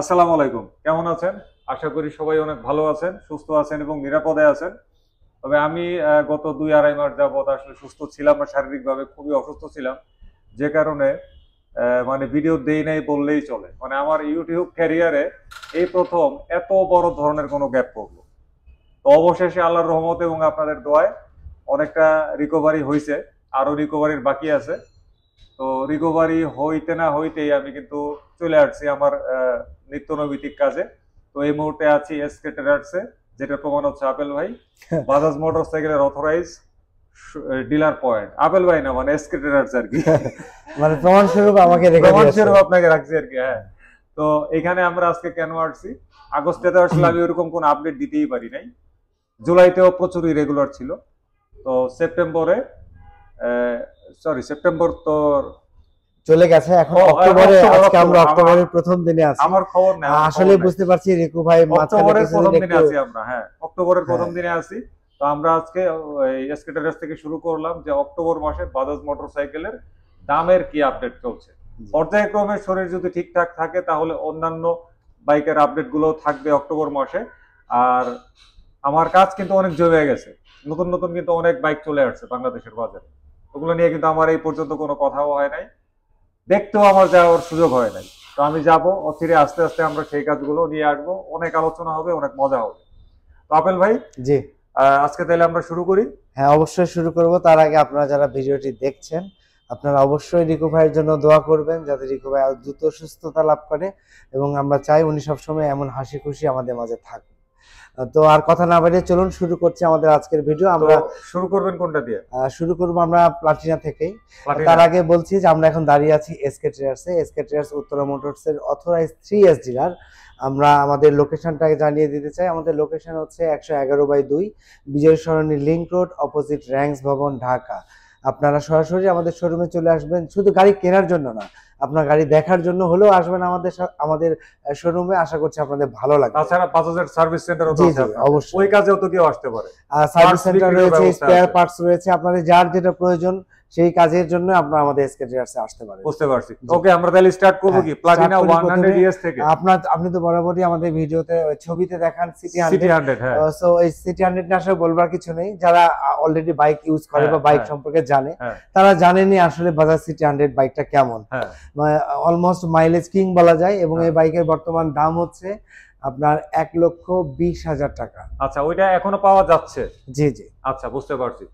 আসসালামু আলাইকুম কেমন আছেন আশা করি সবাই অনেক ভালো আছেন সুস্থ আছেন এবং নিরাপদে আছেন তবে আমি গত দুই আড়াই মাস যাবৎ আসলে সুস্থ ছিলাম বা শারীরিকভাবে খুবই অসুস্থ ছিলাম যে কারণে মানে ভিডিও দেই নাই বললেই চলে মানে আমার ইউটিউব ক্যারিয়ারে এই প্রথম এত বড় ধরনের কোনো গ্যাপ পড়ল তো অবশেষে আল্লাহর রহমত এবং আপনাদের দোয়ায় অনেকটা রিকভারি হয়েছে আরও রিকভারির বাকি আছে তো রিকভারি হইতে না হইতেই আমি কিন্তু চলে আসছি আমার নিত্যনৈমিতিক কাজে তো এই মুহূর্তে আছি এসকে ট্রেডার্সে যেটা প্রমাণ হচ্ছে আপেল ভাই বাজাজ মোটর সাইকেলের অথরাইজ ডিলার পয়েন্ট আপেল ভাই না মানে এসকে ট্রেডার্স আর কি মানে প্রমাণ স্বরূপ আমাকে প্রমাণ স্বরূপ আপনাকে রাখছি আর কি হ্যাঁ তো এখানে আমরা আজকে কেন আসছি আগস্টে তো আসলে আমি ওরকম কোনো আপডেট দিতেই পারি নাই জুলাইতেও প্রচুর ইরেগুলার ছিল তো সেপ্টেম্বরে সরি সেপ্টেম্বর তো চলে গেছে এখন অক্টোবরে আজকে আমরা অক্টোবরের প্রথম দিনে আছি আমার খবর না আসলে বুঝতে পারছি রিকু ভাই অক্টোবরের প্রথম দিনে আছি আমরা হ্যাঁ অক্টোবরের প্রথম হ্যাঁ। দিনে আছি তো আমরা আজকে স্কেটারেস থেকে শুরু করলাম যে অক্টোবর মাসে বাজাজ মোটরসাইকেলের দামের কি আপডেট চলছে পর্যায়ক্রমে শরীর যদি ঠিকঠাক থাকে তাহলে অন্যান্য বাইকের আপডেট গুলো থাকবে অক্টোবর মাসে আর আমার কাজ কিন্তু অনেক জমে গেছে নতুন নতুন কিন্তু অনেক বাইক চলে আসছে বাংলাদেশের বাজারে ওগুলো নিয়ে কিন্তু আমার এই পর্যন্ত কোনো কথাও হয় নাই দেখতেও আমার যাওয়ার সুযোগ হয় নাই তো আমি যাবো অচিরে আস্তে আস্তে আমরা সেই কাজগুলো নিয়ে আসবো অনেক আলোচনা হবে অনেক মজা হবে তো আপেল ভাই জি আজকে তাহলে আমরা শুরু করি হ্যাঁ অবশ্যই শুরু করব তার আগে আপনারা যারা ভিডিওটি দেখছেন আপনারা অবশ্যই রিকু ভাইয়ের জন্য দোয়া করবেন যাতে রিকু ভাই দ্রুত সুস্থতা লাভ করে এবং আমরা চাই উনি সবসময় এমন হাসি খুশি আমাদের মাঝে থাকবে তো আর কথা না বাড়িয়ে চলুন শুরু করছি আমাদের আজকের ভিডিও আমরা শুরু করবেন কোনটা দিয়ে শুরু করব আমরা প্লাটিনা থেকে তার আগে বলছি যে আমরা এখন দাঁড়িয়ে আছি এসকে ট্রেয়ার্সে এসকে ট্রেয়ার্স উত্তরা মোটরসের অথরাইজ থ্রি এস ডিলার আমরা আমাদের লোকেশনটাকে জানিয়ে দিতে চাই আমাদের লোকেশন হচ্ছে একশো এগারো বাই দুই Bijoy Sarani link road opposite Rangs Bhaban Dhaka আপনারা সরাসরি আমাদের শোরুমে চলে আসবেন শুধু গাড়ি কেনার জন্য না আপনার গাড়ি দেখার জন্য হলেও আসবেন আমাদের আমাদের শোরুমে আশা করছি আপনাদের ভালো লাগবে তাছাড়া পাঁচ হাজার সার্ভিস সেন্টার অবশ্যই ওই কাজেও তো কেউ আসতে পারে সার্ভিস সেন্টার রয়েছে স্পেয়ার পার্টস রয়েছে আপনাদের যার যেটা প্রয়োজন সেই কাজের জন্য আপনারা আমাদের এসকে ট্রেডার্সে আসতে পারেন বুঝতে পারছি ওকে আমরা তাহলে স্টার্ট করব হ্যাঁ, কি প্লাটিনা 100 ইএস থেকে আপনার আপনি তো বরাবরই আমাদের ভিডিওতে ছবিতে দেখান সিটি 100 হ্যাঁ সো এই সিটি 100 না আসলে বলবার কিছু নেই যারা অলরেডি বাইক ইউজ করে হ্যাঁ, বা বাইক হ্যাঁ। সম্পর্কে জানে তারা জানেনি আসলে বাজাজ সিটি 100 বাইকটা কেমন অলমোস্ট মাইলেজ কিং বলা যায় এবং এই বাইকের বর্তমান দাম হচ্ছে আপনার এক লক্ষ বিশ হাজার টাকা আচ্ছা ওইটা এখনো পাওয়া যাচ্ছে জি জি আচ্ছা বুঝতে পারছি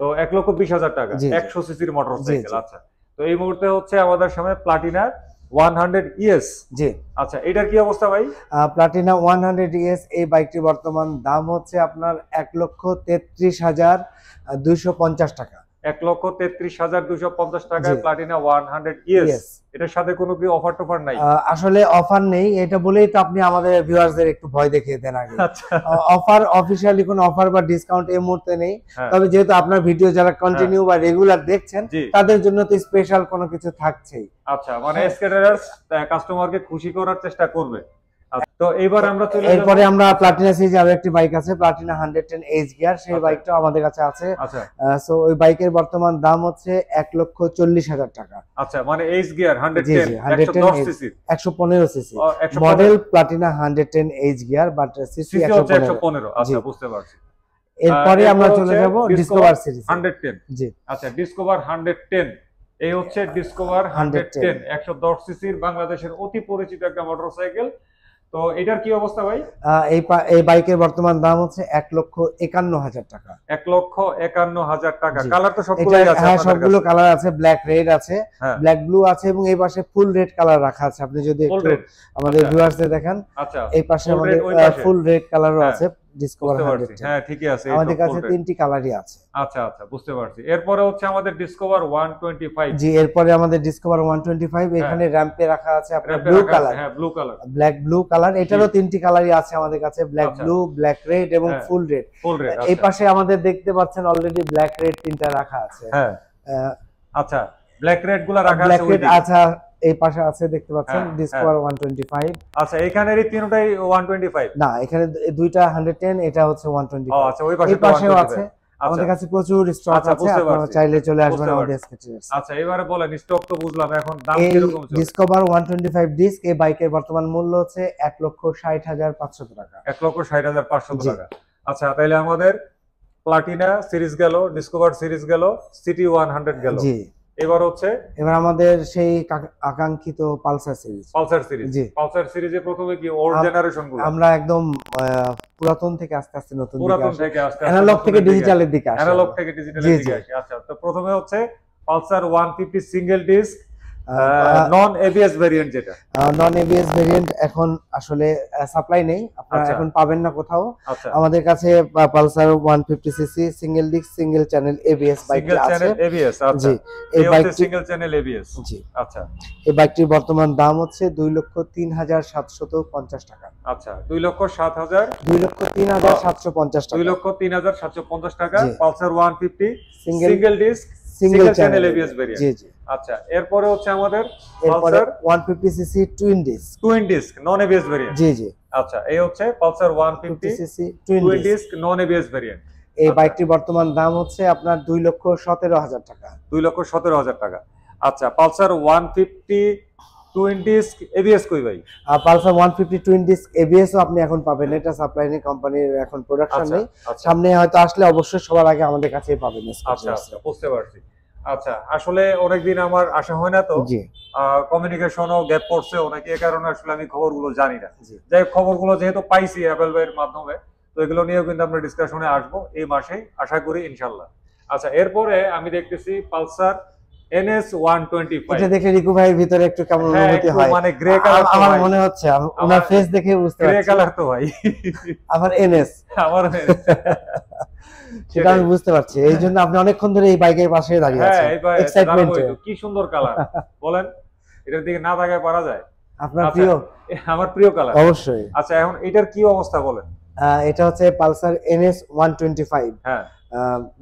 তো এক লক্ষ বিশ হাজার টাকা একশো সিসির মোটর সাইকেল আচ্ছা তো এই মুহূর্তে হচ্ছে আমাদের সামনে প্লাটিনা ইএস e জি আচ্ছা কি অবস্থা ভাই প্লাটিনা ইএস e এই বর্তমান দাম হচ্ছে আপনার এক লক্ষ তেত্রিশ হাজার দুইশো পঞ্চাশ টাকা এক লক্ষ তেত্রিশ হাজার দুশো পঞ্চাশ টাকা প্লাটিনা ওয়ান হান্ড্রেড ইয়েস এটার সাথে কোনো কি অফার টফার নাই আসলে অফার নেই এটা বলেই তো আপনি আমাদের ভিউয়ার্সদের একটু ভয় দেখিয়ে দেন আগে অফার আচ্ছা। অফিসিয়ালি কোনো অফার বা ডিসকাউন্ট এই মুহূর্তে নেই হ্যাঁ। তবে যেহেতু আপনার ভিডিও যারা কন্টিনিউ বা রেগুলার দেখছেন তাদের জন্য তো স্পেশাল কোনো কিছু থাকছেই আচ্ছা মানে স্কেটারার্স হ্যাঁ। কাস্টমারকে খুশি করার চেষ্টা করবে তো এবার আমরা চলে এরপরে আমরা প্লাটিনা সিরিজ আর একটি বাইক আছে প্লাটিনা 110 এইচ গিয়ার সেই বাইকটাও আচ্ছা। আমাদের কাছে আছে সো আচ্ছা। ওই বাইকের বর্তমান দাম হচ্ছে 1 লক্ষ 40 হাজার টাকা আচ্ছা মানে H gear 110 110 CC 115 CC model Platina 110 H gear but CC 115 আচ্ছা বুঝতে পারছি এরপরে আমরা চলে যাব ডিসকভার সিরিজ 110 জি আচ্ছা ডিসকভার 110 এই হচ্ছে ডিসকভার 110 110 সিসির বাংলাদেশের অতি পরিচিত একটা মোটরসাইকেল তো এটার কি অবস্থা ভাই এই বাইকের বর্তমান দাম হচ্ছে এক লক্ষ একান্ন হাজার টাকা এক লক্ষ একান্ন হাজার টাকা কালার তো হ্যাঁ, সবগুলো সবগুলো কালার আছে ব্ল্যাক রেড আছে ব্ল্যাক ব্লু আছে এবং এই পাশে ফুল রেড কালার রাখা আছে আপনি যদি আমাদের ভিউয়ার্সদের আচ্ছা। দেখান আচ্ছা। এই পাশে আমাদের ফুল রেড কালারও আছে ডিসকভার হ্যাঁ ঠিকই আছে আমাদের কাছে তিনটি কালারই আছে আচ্ছা আচ্ছা বুঝতে পারছি এরপরে হচ্ছে আমাদের ডিসকভার 125 জি এরপরে আমাদের ডিসকভার হ্যাঁ। 125 এখানে র‍্যাম্পে রাখা আছে আপনার ব্লু কালার হ্যাঁ blue colour black blue colour এটারও তিনটি কালারই আছে আমাদের কাছে ব্ল্যাক ব্লু ব্ল্যাক রেড এবং ফুল হ্যাঁ, রেড এই আচ্ছা। পাশে আমাদের দেখতে পাচ্ছেন অলরেডি ব্ল্যাক রেড তিনটা রাখা আছে হ্যাঁ আচ্ছা ব্ল্যাক রেড গুলো রাখা আছে আচ্ছা এই পাশে আছে দেখতে পাচ্ছেন ডিসকোয়ার হ্যাঁ, 125 হ্যাঁ। আচ্ছা এখানে এই তিনটাই 125 না এখানে দুইটা 110 এটা হচ্ছে 125 ও আচ্ছা ওই পাশে এই পাশেও আছে আচ্ছা। আমাদের কাছে প্রচুর স্টক আচ্ছা, আছে আপনারা চাইলে চলে আসবেন আমাদের স্কেচেস আচ্ছা এবারে বলেন স্টক তো বুঝলাম এখন দাম কি রকম চলছে ডিসকভার 125 ডিস্ক এই বাইকের বর্তমান মূল্য হচ্ছে 1 লক্ষ 60 হাজার 500 টাকা 1 লক্ষ 60 হাজার 500 টাকা আচ্ছা তাহলে আমাদের প্লাটিনা সিরিজ গেল ডিসকভার সিরিজ গেল সিটি 100 গেল জি এবার হচ্ছে এবার আমাদের সেই আকাঙ্ক্ষিত পালসার সিরিজ পালসার সিরিজ জি পালসার সিরিজে প্রথমে কি ওল্ড জেনারেশন গুলো আমরা একদম পুরাতন থেকে আস্তে আস্তে নতুন পুরাতন থেকে আস্তে অ্যানালগ থেকে ডিজিটালের দিকে আসে অ্যানালগ থেকে ডিজিটালের দিকে আসে আচ্ছা তো প্রথমে হচ্ছে Pulsar 150 single disc non ABS variant যেটা নন এবিএস ভেরিয়েন্ট এখন আসলে সাপ্লাই নেই আপনারা আচ্ছা। এখন পাবেন না কোথাও আচ্ছা। আমাদের কাছে Pulsar 150 CC single disc single channel ABS bike আছে সিঙ্গেল চ্যানেল এবিএস আচ্ছা জি এই বাইকটি সিঙ্গেল চ্যানেল এবিএস জি আচ্ছা এই বাইকটির বর্তমান দাম হচ্ছে 2 লক্ষ 3750 টাকা আচ্ছা 2 লক্ষ 7000 2 লক্ষ 3750 টাকা 2 লক্ষ 3750 টাকা Pulsar 150 single disc single channel ABS variant জি জি আচ্ছা এরপরে হচ্ছে আমাদের Pulsar 150 CC twin disc twin disc non ABS variant জি জি আচ্ছা এই হচ্ছে Pulsar 150 CC twin disc non ABS variant এই আচ্ছা। বাইকটির বর্তমান দাম হচ্ছে আপনার 2 লক্ষ 17 হাজার টাকা 2 লক্ষ 17 হাজার টাকা আচ্ছা পালসার 150 টুইন ডিস্ক এবিএস কই ভাই পালসার 150 টুইন ডিস্ক এবিএস আপনি এখন পাবেন এটা সাপ্লাই আচ্ছা, নেই কোম্পানির আচ্ছা। এখন প্রোডাকশন নেই সামনে হয়তো আসলে অবশ্যই সবার আগে আমাদের কাছেই পাবেন আচ্ছা বুঝতে পারছি আচ্ছা আসলে অনেকদিন আমার আশা হয় না তো কমিউনিকেশনও গ্যাপ পড়ছে অনেকে এ কারণে আসলে আমি খবরগুলো জানি না যাই খবরগুলো যেহেতু পাইছি অ্যাপেল ভাইয়ের মাধ্যমে তো এগুলো নিয়েও কিন্তু আমরা ডিসকাশনে আসবো এই মাসেই আশা করি ইনশাল্লাহ আচ্ছা এরপরে আমি দেখতেছি পালসার এনএস 125 এটা দেখে রিকু ভিতরে একটু কেমন গ্রে হ্যাঁ, মানে কালার আমার মনে হচ্ছে আমার ফেস দেখে বুঝতে পারছি ভাই আমার এনএস আমার সেটা আমি বুঝতে পারছি এই জন্য আপনি অনেকক্ষণ ধরে এই বাইকের পাশে দাঁড়িয়ে হ্যাঁ, আছেন কি সুন্দর কালার বলেন এটার দিকে না তাকায় পারা যায় আপনার আচ্ছা, প্রিয় আমার প্রিয় কালার অবশ্যই আচ্ছা এখন এটার কি অবস্থা বলেন এটা হচ্ছে Pulsar NS one twenty five হ্যাঁ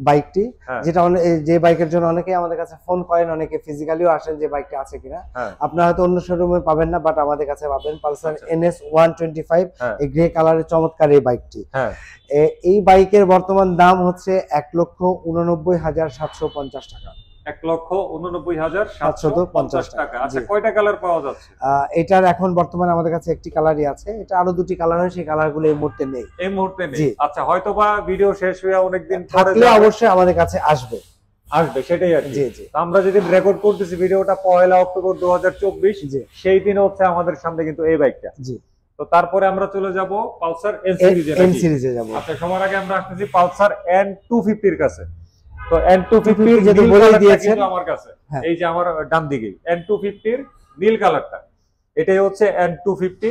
বাইকটি হ্যাঁ। যেটা যে বাইকের জন্য অনেকেই আমাদের কাছে ফোন করেন অনেকে ফিজিক্যালিও আসেন যে বাইকটি আছে কিনা হ্যাঁ। আপনারা হয়তো অন্য শোরুমে পাবেন না বাট আমাদের কাছে পাবেন Pulsar NS one twenty five এই গ্রে কালারের চমৎকার এই বাইকটি হ্যাঁ। এই বাইকের বর্তমান দাম হচ্ছে এক লক্ষ উননব্বই হাজার সাতশো পঞ্চাশ টাকা এক লক্ষ হাজার পঞ্চাশ টাকা আচ্ছা কয়টা কালার পাওয়া এটার এখন আমাদের কাছে একটি কালারই আছে এটা আরো দুটি কালার হয় সেই কালার গুলো এই মুহূর্তে নেই এই মুহূর্তে আচ্ছা ভিডিও শেষ হয়ে অনেকদিন অবশ্যই আমাদের কাছে আসবে আসবে সেটাই আর জি জি আমরা যেদিন রেকর্ড করতেছি ভিডিওটা পয়লা অক্টোবর দু সেই দিন হচ্ছে আমাদের সামনে কিন্তু এই বাইকটা জি তো তারপরে আমরা চলে যাবো পালসার এন সিরিজে যাবো আচ্ছা সবার আগে আমরা আসতেছি পালসার এন টু ফিফটির কাছে তো এন টু ফিফটির যেহেতু বলেই দিয়েছেন আমার কাছে হ্যাঁ। এই যে আমার ডান দিকে এন টু ফিফটির নীল কালারটা এটাই হচ্ছে N two fifty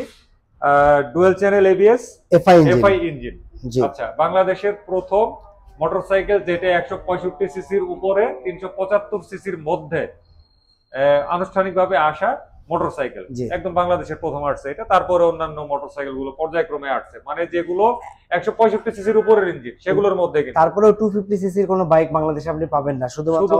dual channel ABS FI engine আচ্ছা বাংলাদেশের প্রথম মোটরসাইকেল যেটা একশো পঁয়ষট্টি সিসির উপরে তিনশো পঁচাত্তর সিসির মধ্যে আনুষ্ঠানিকভাবে আসা মোটরসাইকেল একদম বাংলাদেশের প্রথম আসছে এটা তারপরে অন্যান্য মোটরসাইকেল গুলো পর্যায়ক্রমে আসছে মানে যেগুলো একশো পঁয়ষট্টি সিসির উপরের ইঞ্জিন সেগুলোর মধ্যে তারপরে টু ফিফটি সিসির কোনো বাইক বাংলাদেশে আপনি পাবেন না শুধুমাত্র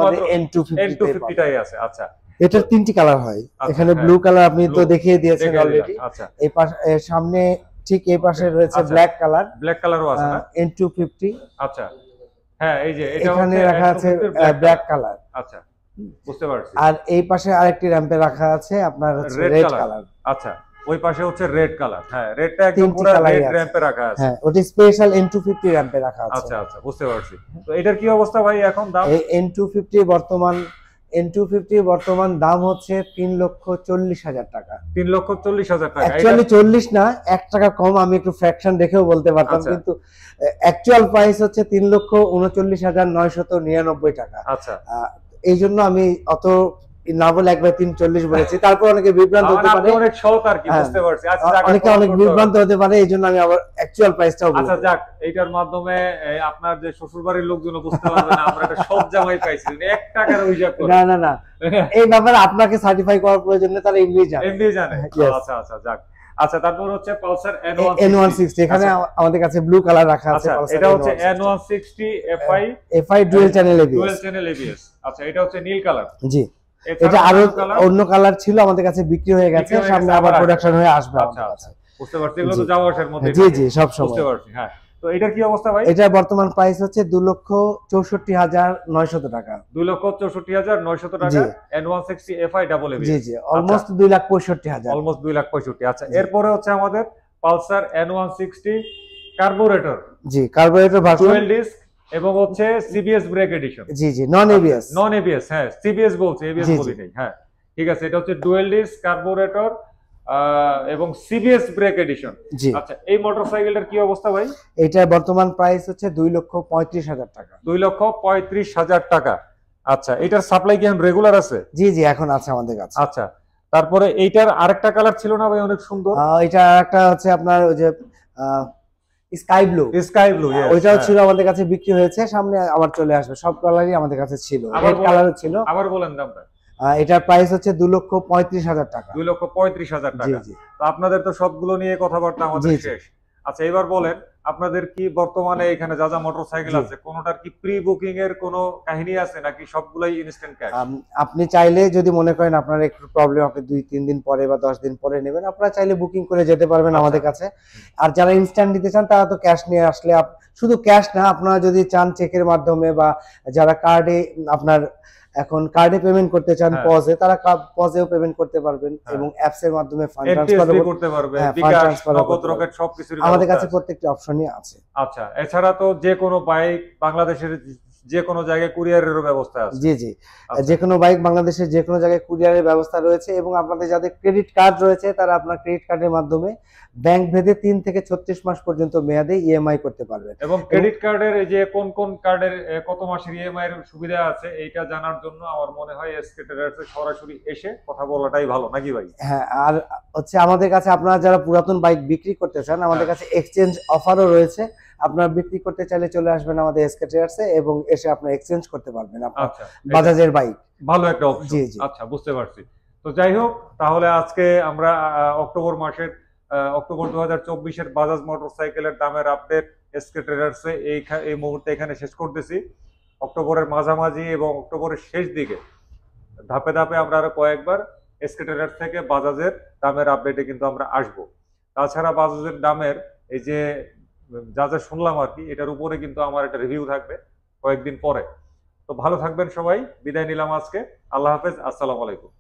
টাই আছে আচ্ছা এটার তিনটি কালার হয় আচ্ছা, এখানে ব্লু হ্যাঁ। কালার আপনি তো দেখিয়ে দিয়েছেন অলরেডি আচ্ছা এই পাশে সামনে ঠিক এই পাশে রয়েছে ব্ল্যাক কালার ব্ল্যাক কালারও আছে এন টু ফিফটি আচ্ছা হ্যাঁ এই যে এখানে রাখা আছে ব্ল্যাক কালার আচ্ছা বুঝতে পারছি আর এই পাশে আরেকটি র‍্যাম্পে রাখা আছে আপনার রেড কালার আচ্ছা ওই পাশে হচ্ছে রেড কালার হ্যাঁ রেডটা একদম পুরো রেড র‍্যাম্পে রাখা আছে হ্যাঁ ওটি স্পেশাল N250 র‍্যাম্পে রাখা আছে আচ্ছা আচ্ছা বুঝতে পারছি তো এটার কি অবস্থা ভাই এখন দাম এই N250 বর্তমান N250 বর্তমান দাম হচ্ছে 3 লক্ষ 40 হাজার টাকা 3 লক্ষ 40 হাজার টাকা অ্যাকচুয়ালি 40 না 1 টাকা কম আমি একটু ফ্র্যাকশন দেখেও বলতে পারতাম আচ্ছা। কিন্তু অ্যাকচুয়াল প্রাইস হচ্ছে 3 লক্ষ 39 হাজার 999 টাকা আচ্ছা এই জন্য আমি অত না বলে একবার তিন চল্লিশ বলেছি তারপর অনেকে বিভ্রান্ত হতে পারে অনেক শখ আর কি বুঝতে পারছি আচ্ছা, অনেকে অনেক বিভ্রান্ত হতে পারে এই জন্য আমি আবার অ্যাকচুয়াল প্রাইসটাও আচ্ছা যাক এইটার মাধ্যমে আপনার যে শ্বশুর বাড়ির লোকজন বুঝতে পারবে না আমরা একটা সব জামাই পাইছি এক টাকার হিসাব করে না না না এই ব্যাপারে আপনাকে সার্টিফাই করার প্রয়োজন নেই তারা এমনি জানে এমনি জানে হ্যাঁ, আচ্ছা আচ্ছা যাক আচ্ছা তারপর হচ্ছে পালসার N160 এখানে আচ্ছা। আমাদের কাছে ব্লু কালার রাখা আছে আচ্ছা, এটা হচ্ছে N160 FI FI dual channel ABS dual channel ABS আচ্ছা এটা হচ্ছে নীল কালার জি এটা আরো অন্য কালার ছিল আমাদের কাছে বিক্রি হয়ে গেছে সামনে আবার প্রোডাকশন হয়ে আসবে আচ্ছা, আচ্ছা। বুঝতে পারছি এগুলো তো যাওয়া আসার মধ্যে জি জি সব সময় বুঝতে পারছি হ্যাঁ তো এটার কি অবস্থা ভাই এটা বর্তমান প্রাইস হচ্ছে লক্ষ চৌষট্টি হাজার নয়শত টাকা 2 লক্ষ 64 হাজার 900 টাকা ডাবল জি জি অলমোস্ট আচ্ছা। দুই লাখ পঁয়ষট্টি হাজার অলমোস্ট দুই লাখ পঁয়ষট্টি আচ্ছা এরপরে হচ্ছে আমাদের পালসার N160 কার্বোরেটর জি কার্বোরেটর ভার্সন ডিস্ক এবং হচ্ছে সিবিএস ব্রেক এডিশন জি জি নন এবিএস নন এবিএস হ্যাঁ সিবিএস বলছে এবিএস বলি নাই হ্যাঁ ঠিক আছে এটা হচ্ছে ডুয়েল ডিস কার্বোরেটর এবং সিবিএস ব্রেক এডিশন আচ্ছা এই মোটরসাইকেলটার কি অবস্থা ভাই এটা বর্তমান প্রাইস হচ্ছে দুই লক্ষ পঁয়ত্রিশ হাজার টাকা দুই লক্ষ পঁয়ত্রিশ হাজার টাকা আচ্ছা এটার সাপ্লাই কি এখন রেগুলার আছে জি জি এখন আছে আমাদের কাছে আচ্ছা তারপরে এইটার আরেকটা কালার ছিল না ভাই অনেক সুন্দর এটা একটা হচ্ছে আপনার ওই যে স্কাই ব্লু স্কাই ব্লু ওইটাও হ্যাঁ। ছিল আমাদের কাছে বিক্রি হয়েছে সামনে আবার চলে আসবে সব কালারই আমাদের কাছে ছিল রেড কালারও ছিল আবার বলেন দামটা এটার প্রাইস হচ্ছে দু লক্ষ পঁয়ত্রিশ হাজার টাকা দুই লক্ষ পঁয়ত্রিশ হাজার টাকা তো আপনাদের তো সবগুলো নিয়ে কথাবার্তা আমাদের শেষ আচ্ছা এবার বলেন আপনাদের কি বর্তমানে এখানে যা যা মোটরসাইকেল আছে কোনটার কি প্রি বুকিং এর কোনো কাহিনী আছে নাকি সবগুলাই ইনস্ট্যান্ট ক্যাশ আপনি চাইলে যদি মনে করেন আপনার একটু প্রবলেম আপনি দুই তিন দিন পরে বা দশ দিন পরে নেবেন আপনারা চাইলে বুকিং করে যেতে পারবেন আচ্ছা। আমাদের কাছে আর যারা ইনস্ট্যান্ট নিতে চান তারা তো ক্যাশ নিয়ে আসলে শুধু ক্যাশ না আপনারা যদি চান চেকের মাধ্যমে বা যারা কার্ডে আপনার এখন কার্ডে পেমেন্ট করতে চান পজে হ্যাঁ। তারা পজেও পেমেন্ট করতে পারবেন হ্যাঁ। এবং অ্যাপস এর মাধ্যমে ফান্ড ট্রান্সফার করতে পারবে হ্যাঁ, বিকাশ নগদ রকেট সবকিছু আমাদের কাছে প্রত্যেকটি অপশনই আছে আচ্ছা এছাড়া তো যে কোনো বাইক বাংলাদেশের যে কোনো জায়গায় কুরিয়ারেরও ব্যবস্থা আছে জি জি আচ্ছা। যে কোনো বাইক বাংলাদেশের যে কোনো জায়গায় কুরিয়ারের ব্যবস্থা রয়েছে এবং আপনাদের যাদের ক্রেডিট কার্ড রয়েছে তারা আপনার ক্রেডিট কার্ডের মাধ্যমে ব্যাংক ভেদে তিন থেকে ছত্রিশ মাস পর্যন্ত মেয়াদে ইএমআই e করতে পারবেন এবং ক্রেডিট কার্ডের যে কোন কোন কার্ডের কত মাসের ইএমআই e এর সুবিধা আছে এইটা জানার জন্য আমার মনে হয় এসকে সরাসরি এসে কথা বলাটাই ভালো নাকি ভাই হ্যাঁ আর হচ্ছে আমাদের কাছে আপনারা যারা পুরাতন বাইক বিক্রি করতে চান আমাদের হ্যাঁ। কাছে এক্সচেঞ্জ অফারও রয়েছে আপনার বিক্রি করতে চাইলে চলে আসবেন আমাদের এসকে ট্রেডার্সে এবং এসে আপনি এক্সচেঞ্জ করতে পারবেন আপনার আচ্ছা, বাজাজের বাইক ভালো একটা অপশন জি জি আচ্ছা বুঝতে পারছি তো যাই হোক তাহলে আজকে আমরা অক্টোবর মাসের অক্টোবর 2024 এর চব্বিশের বাজাজ মোটরসাইকেলের দামের আপডেট এসকে ট্রেডার্সে এই এই মুহূর্তে এখানে শেষ করতেছি অক্টোবরের মাঝামাঝি এবং অক্টোবরের শেষ দিকে ধাপে ধাপে আমরা আরো কয়েকবার এসকে ট্রেডার থেকে বাজাজের দামের আপডেটে কিন্তু আমরা আসব তাছাড়া বাজাজের দামের এই যে যা যা শুনলাম আর কি এটার উপরে কিন্তু আমার একটা রিভিউ থাকবে কয়েকদিন পরে তো ভালো থাকবেন সবাই বিদায় নিলাম আজকে আল্লাহ হাফেজ আসসালামু আলাইকুম